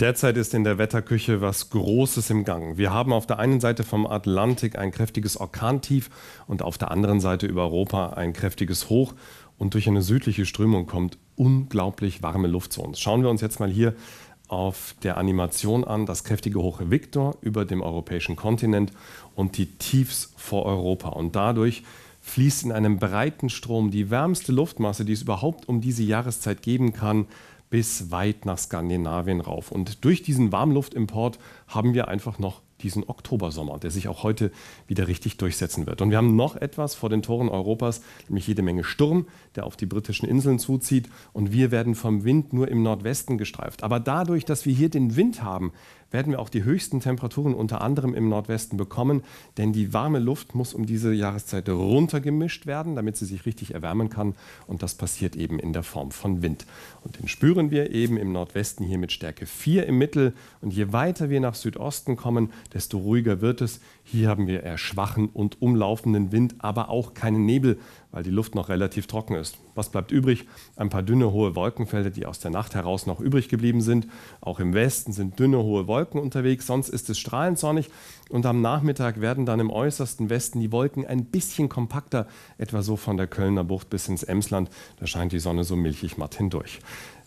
Derzeit ist in der Wetterküche was Großes im Gang. Wir haben auf der einen Seite vom Atlantik ein kräftiges Orkantief und auf der anderen Seite über Europa ein kräftiges Hoch. Und durch eine südliche Strömung kommt unglaublich warme Luft zu uns. Schauen wir uns jetzt mal hier auf der Animation an, das kräftige Hoch Victor über dem europäischen Kontinent und die Tiefs vor Europa. Und dadurch fließt in einem breiten Strom die wärmste Luftmasse, die es überhaupt um diese Jahreszeit geben kann, bis weit nach Skandinavien rauf. Und durch diesen Warmluftimport haben wir einfach noch diesen Oktobersommer, der sich auch heute wieder richtig durchsetzen wird. Und wir haben noch etwas vor den Toren Europas, nämlich jede Menge Sturm, der auf die britischen Inseln zuzieht. Und wir werden vom Wind nur im Nordwesten gestreift. Aber dadurch, dass wir hier den Wind haben, werden wir auch die höchsten Temperaturen unter anderem im Nordwesten bekommen, denn die warme Luft muss um diese Jahreszeit runtergemischt werden, damit sie sich richtig erwärmen kann und das passiert eben in der Form von Wind. Und den spüren wir eben im Nordwesten hier mit Stärke 4 im Mittel und je weiter wir nach Südosten kommen, desto ruhiger wird es. Hier haben wir eher schwachen und umlaufenden Wind, aber auch keinen Nebel, weil die Luft noch relativ trocken ist. Was bleibt übrig? Ein paar dünne, hohe Wolkenfelder, die aus der Nacht heraus noch übrig geblieben sind. Auch im Westen sind dünne, hohe Wolken unterwegs, sonst ist es strahlend sonnig und am Nachmittag werden dann im äußersten Westen die Wolken ein bisschen kompakter, etwa so von der Kölner Bucht bis ins Emsland. Da scheint die Sonne so milchig matt hindurch.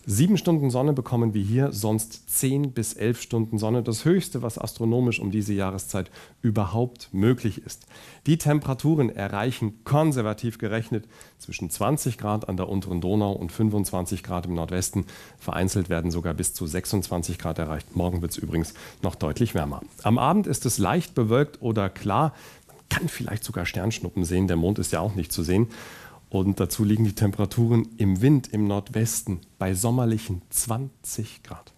Sieben Stunden Sonne bekommen wir hier, sonst zehn bis elf Stunden Sonne, das höchste, was astronomisch um diese Jahreszeit überhaupt möglich ist. Die Temperaturen erreichen konservativ gerechnet zwischen 20 Grad an der unteren Donau und 25 Grad im Nordwesten. Vereinzelt werden sogar bis zu 26 Grad erreicht. Morgen wird es übrigens noch deutlich wärmer. Am Abend ist es leicht bewölkt oder klar. Man kann vielleicht sogar Sternschnuppen sehen, der Mond ist ja auch nicht zu sehen. Und dazu liegen die Temperaturen im Wind im Nordwesten bei sommerlichen 20 Grad.